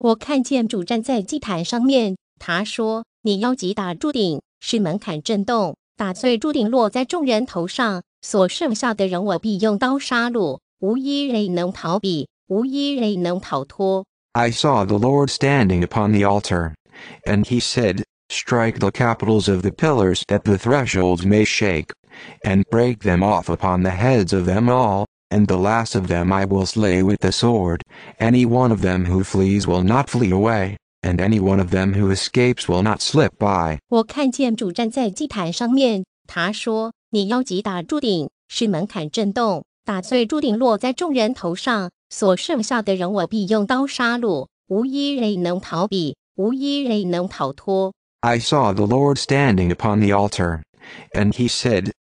我看见主站在祭坛上面，他说：“你要击打柱顶，使门槛震动，打碎柱顶落在众人头上。所剩下的人，我必用刀杀戮，无一人能逃避，无一人能逃脱。” I saw the Lord standing upon the altar, and he said, Strike the capitals of the pillars that the thresholds may shake, and break them off upon the heads of them all, and the last of them I will slay with the sword, any one of them who flees will not flee away, and any one of them who escapes will not slip by. I saw the Lord standing upon the altar, and he said,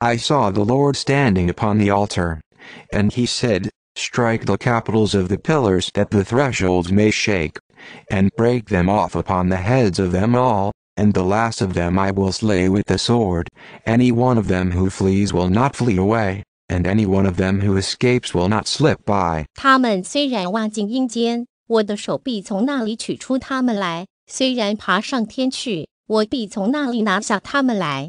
I saw the Lord standing upon the altar, and he said, Strike the capitals of the pillars that the thresholds may shake, and break them off upon the heads of them all, and the last of them I will slay with the sword, any one of them who flees will not flee away, and any one of them who escapes will not slip by. 他们虽然挖进阴间，我的手臂从那里取出他们来；虽然爬上天去，我必从那里拿下他们来。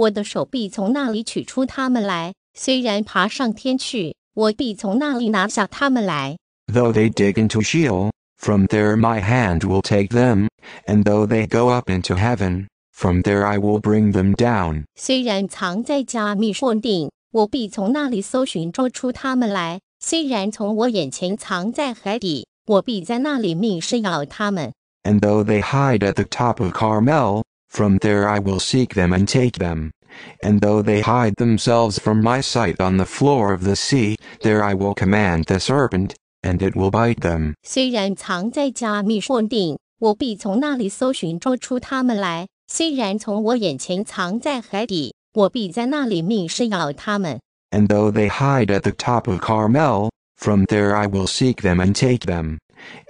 Though they dig into Sheol, from there my hand will take them, and though they go up into heaven, from there I will bring them down。虽然藏在加密硕定，我必从那里搜寻捉出他们来。虽然从我眼前藏在海底，我必在那里命是咬他们。And though they hide at the top of Carmel, from there I will seek them and take them. And though they hide themselves from my sight on the floor of the sea, there I will command the serpent, and it will bite them. 虽然藏在加密货定，我必从那里搜寻捉出他们来；虽然从我眼前藏在海底，我必在那里命是咬他们。And though they hide at the top of Carmel, from there I will seek them and take them.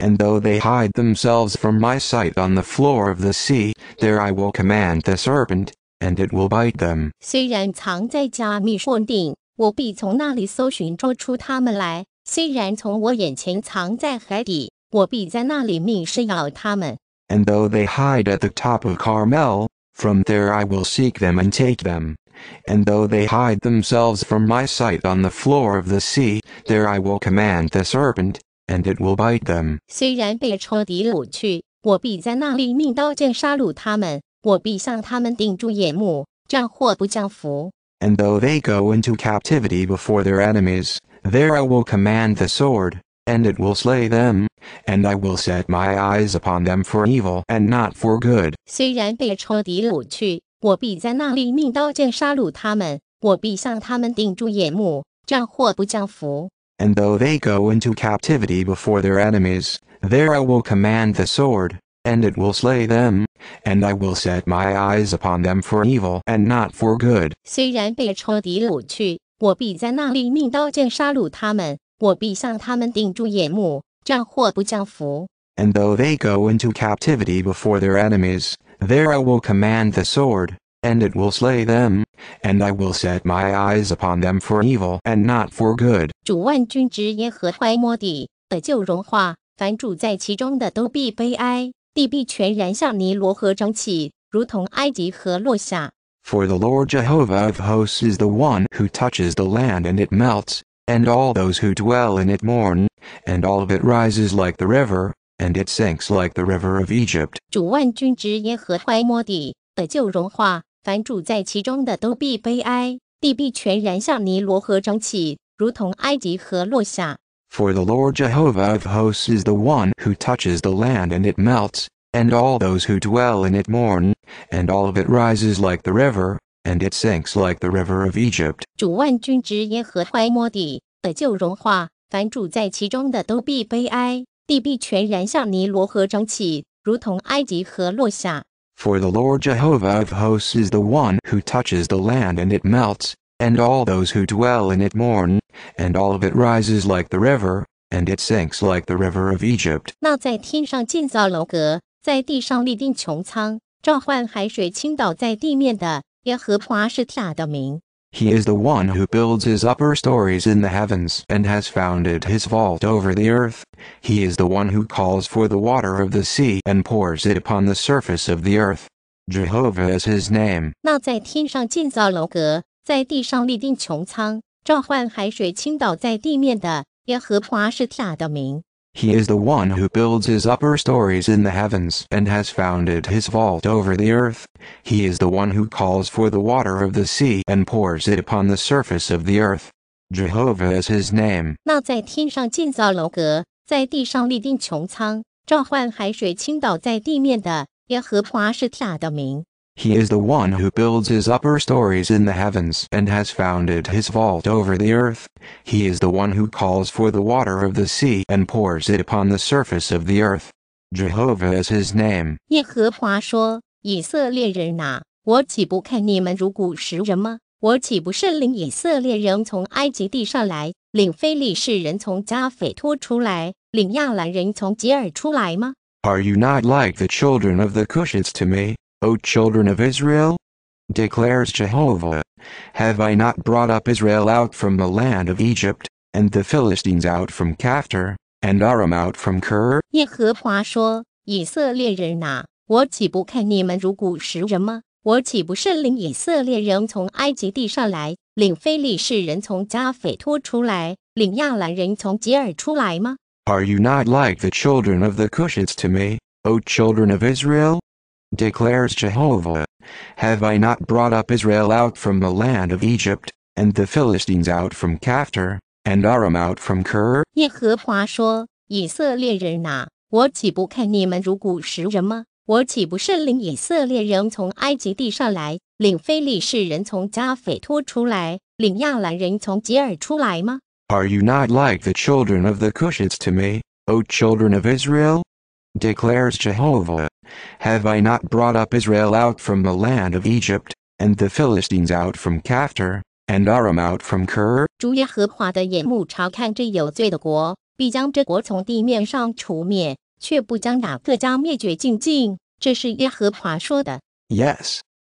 And though they hide themselves from my sight on the floor of the sea, there I will command the serpent, and it will bite them. And though they hide at the top of Carmel, from there I will seek them and take them and though they hide themselves from my sight on the floor of the sea, there I will command the serpent, and it will bite them. And though they go into captivity before their enemies, there I will command the sword, and it will slay them, and I will set my eyes upon them for evil and not for good. 虽然被仇敌掳去，and though they go into captivity before their enemies, there I will command the sword, and it will slay them, and I will set my eyes upon them for evil and not for good. 虽然被仇敌掳去，我必在那里命刀剑杀戮他们，我必向他们顶住眼目，战祸不降服。And though they go into captivity before their enemies, there I will command the sword, and it will slay them, and I will set my eyes upon them for evil and not for good. 主万军之耶和怀摩底的就融化，凡住在其中的都必悲哀，地必全然像尼罗河涨起，如同埃及河落下。For the Lord Jehovah of hosts is the one who touches the land and it melts, and all those who dwell in it mourn, and all of it rises like the river, and it sinks like the river of Egypt. 主万军之耶和怀摩底的就融化，凡住在其中的都必悲哀。地必全然像尼罗河涨起，如同埃及河落下。For the Lord Jehovah of hosts is the one who touches the land and it melts, and all those who dwell in it mourn, and all of it rises like the river, and it sinks like the river of Egypt. For the Lord Jehovah of hosts is the one who touches the land and it melts, and all those who dwell in it mourn, and all of it rises like the river, and it sinks like the river of Egypt. 那在天上建造楼阁，在地上立定穹苍，召唤海水倾倒在地面的耶和华是他的名。he is the one who builds his upper stories in the heavens and has founded his vault over the earth. He is the one who calls for the water of the sea and pours it upon the surface of the earth. Jehovah is his name. 那在天上建造楼阁，在地上立定穹苍，召唤海水倾倒在地面的耶和华是他的名。he is the one who builds his upper stories in the heavens and has founded his vault over the earth. He is the one who calls for the water of the sea and pours it upon the surface of the earth. Jehovah is his name. 那在天上建造楼阁，在地上立定穹苍，召唤海水倾倒在地面的耶和华是他的名。he is the one who builds his upper stories in the heavens and has founded his vault over the earth. He is the one who calls for the water of the sea and pours it upon the surface of the earth. Jehovah is his name. 耶和华说：“以色列人啊，我岂不看你们如古时人吗？我岂不是领以色列人从埃及地上来，领非利士人从加斐托出来，领亚兰人从吉尔出来吗？” Are you not like the children of the Cushites to me? O children of Israel? declares Jehovah, have I not brought up Israel out from the land of Egypt, and the Philistines out from Captor, and Aram out from Ker? 耶和华说：“以色列人哪、啊，我岂不看你们如古时人吗？我岂不是领以色列人从埃及地上来，领非利士人从加斐托出来，领亚兰人从吉尔出来吗？” Are you not like the children of the Cushites to me, O children of Israel? declares Jehovah. Have I not brought up Israel out from the land of Egypt, and the Philistines out from Kaftar, and Aram out from Ker? 耶和华说：“以色列人哪，我岂不看你们如古时人吗？我岂不是领以色列人从埃及地上来，领非利士人从加斐脱出来，领亚兰人从吉尔出来吗？” Are you not like the children of the Cushites to me, O children of Israel? declares Jehovah, Have I not brought up Israel out from the land of Egypt, and the Philistines out from Kaftar, and Aram out from Ker? Yes,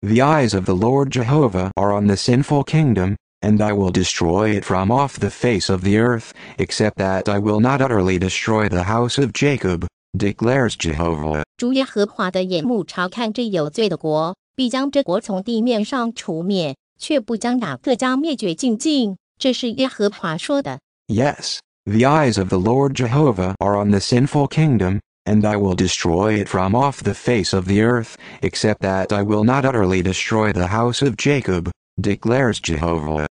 the eyes of the Lord Jehovah are on the sinful kingdom, and I will destroy it from off the face of the earth, except that I will not utterly destroy the house of Jacob, declares Jehovah. 主耶和华的眼目查看这有罪的国，必将这国从地面上除灭，却不将哪个家灭绝尽尽。这是耶和华说的。Yes, the eyes of the Lord Jehovah are on the sinful kingdom, and I will destroy it from off the face of the earth, except that I will not utterly destroy the house of Jacob, declares Jehovah.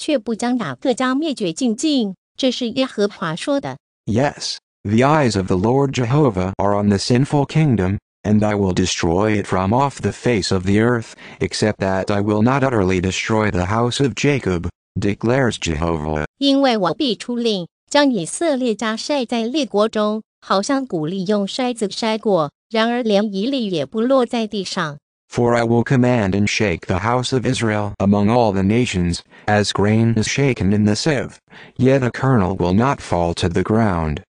却不将雅各家灭绝尽尽。这是耶和华说的。Yes, the eyes of the Lord Jehovah are on the sinful kingdom, and I will destroy it from off the face of the earth, except that I will not utterly destroy the house of Jacob, declares Jehovah. 因为我必出令，将以色列家晒在列国中，好像谷粒用筛子筛过，然而连一粒也不落在地上。for I will command and shake the house of Israel among all the nations, as grain is shaken in the sieve, yet a kernel will not fall to the ground.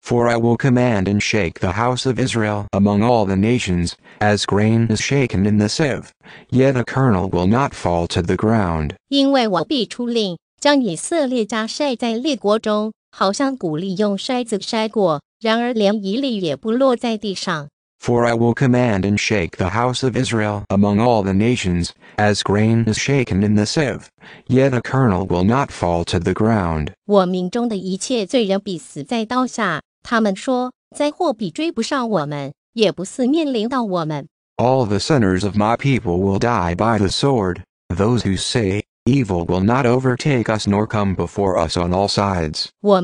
for I will command and shake the house of Israel among all the nations, as grain is shaken in the sieve, yet a kernel will not fall to the ground. 因为我必出令。将以色列家晒在列国中，好像谷粒用筛子筛过，然而连一粒也不落在地上。For I will command and shake the house of Israel among all the nations, as grain is shaken in the sieve, yet a kernel will not fall to the ground. 我民中的一切罪人必死在刀下。他们说，灾祸必追不上我们，也不似面临到我们。All the sinners of my people will die by the sword. Those who say, Evil will not overtake us nor come before us on all sides. All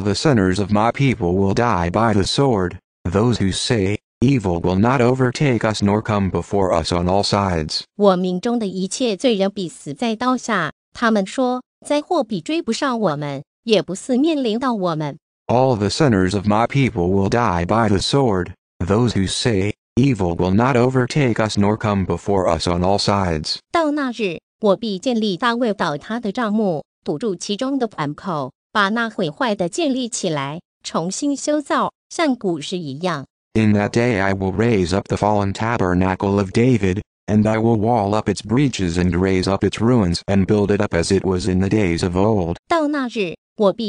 the sinners of my people will die by the sword. Those who say evil will not overtake us nor come before us on all sides." All the sinners of my people will die by the sword, those who say, Evil will not overtake us nor come before us on all sides. In that day I will raise up the fallen tabernacle of David, and I will wall up its breaches and raise up its ruins and build it up as it was in the days of old. 到那日，in that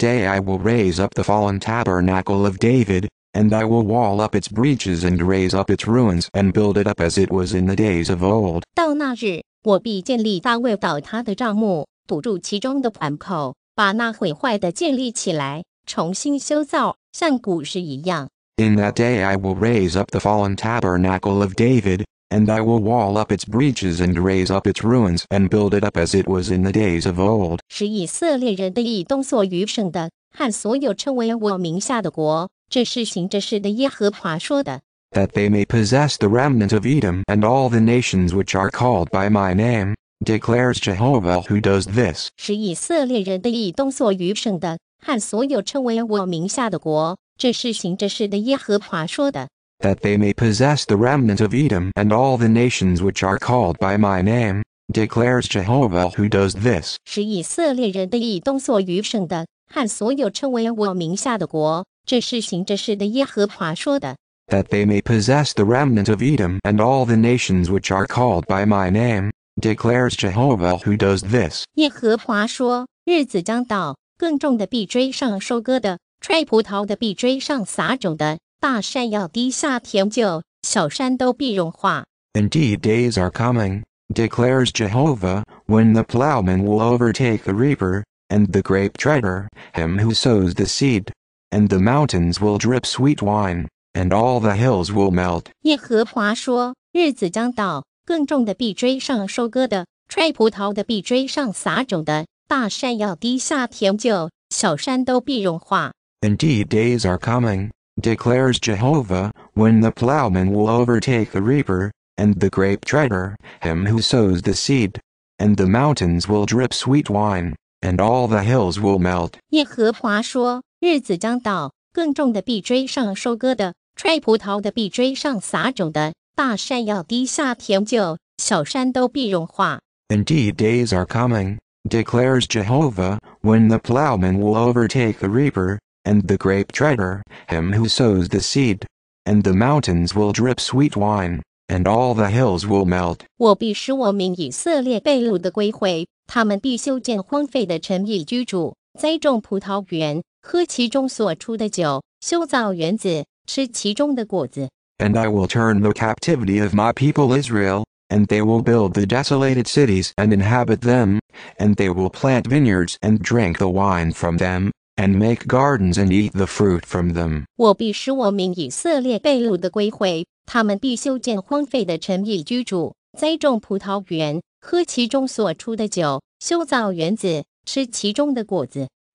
day I will raise up the fallen tabernacle of David, and I will wall up its breaches and raise up its ruins and build it up as it was in the days of old. 到那日，我必建立大卫倒塌的帐幕，堵住其中的盘口，把那毁坏的建立起来，重新修造，像古时一样。in that day I will raise up the fallen tabernacle of David, and I will wall up its breaches and raise up its ruins and build it up as it was in the days of old. That they may possess the remnant of Edom and all the nations which are called by my name, declares Jehovah who does this. 使以色列人的以东所余剩的，和所有称为我名下的国，这是行这事的耶和华说的。That they may possess the remnant of Edom and all the nations which are called by my name, declares Jehovah who does this. 使以色列人的以东所余剩的，和所有称为我名下的国，这是行这事的耶和华说的。That they may possess the remnant of Edom and all the nations which are called by my name, declares Jehovah who does this. 耶和华说：“日子将到，耕种的必追上收割的，Indeed, days are coming, declares Jehovah, when the plowman will overtake the reaper, and the grape treader, him who sows the seed, and the mountains will drip sweet wine, and all the hills will melt. 耶和华说：“日子将到，耕种的必追上收割的，踹葡萄的必追上撒种的，大山要滴下甜酒，小山都必融化。” Indeed days are coming, declares Jehovah, when the plowman will overtake the reaper, and the grape treader, him who sows the seed. And the mountains will drip sweet wine, and all the hills will melt. 耶和华说：“日子将到，耕种的必追上收割的，踹葡萄的必追上撒种的，大山要低下田就，小山都必融化。” Indeed days are coming, declares Jehovah, when the plowman will overtake the reaper, and the grape treader, him who sows the seed. And the mountains will drip sweet wine, and all the hills will melt. And I will turn the captivity of my people Israel, and they will build the desolated cities and inhabit them, and they will plant vineyards and drink the wine from them, and make gardens and eat the fruit from them.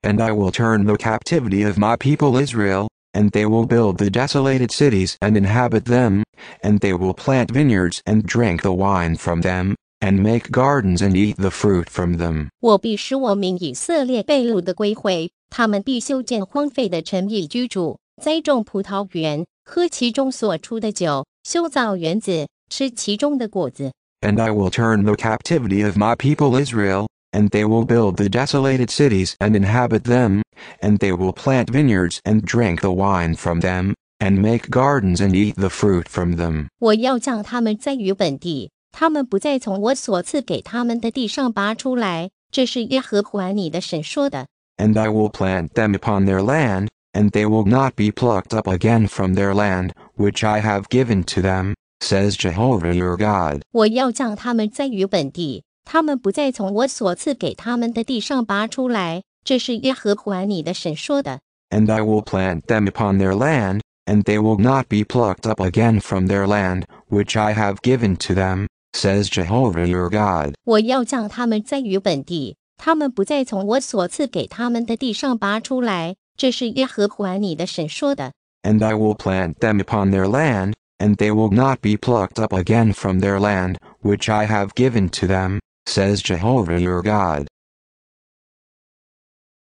And I will turn the captivity of my people Israel and they will build the desolated cities and inhabit them, and they will plant vineyards and drink the wine from them, and make gardens and eat the fruit from them. 我必使我民以色列被掳的归回，他们必修建荒废的城邑居住，栽种葡萄园，喝其中所出的酒，修造园子，吃其中的果子。And I will turn the captivity of my people Israel, and they will build the desolated cities and inhabit them, and they will plant vineyards and drink the wine from them, and make gardens and eat the fruit from them. 我要将他们栽于本地，他们不再从我所赐给他们的地上拔出来。这是耶和华你的神说的。And I will plant them upon their land, and they will not be plucked up again from their land, which I have given to them, says Jehovah your God. 我要将他们栽于本地，他们不再从我所赐给他们的地上拔出来。这是耶和华你的神说的。And I will plant them upon their land, and they will not be plucked up again from their land, which I have given to them, says Jehovah your God. 我要将他们栽于本地，他们不再从我所赐给他们的地上拔出来。这是耶和华你的神说的。And I will plant them upon their land, and they will not be plucked up again from their land, which I have given to them, says Jehovah your God.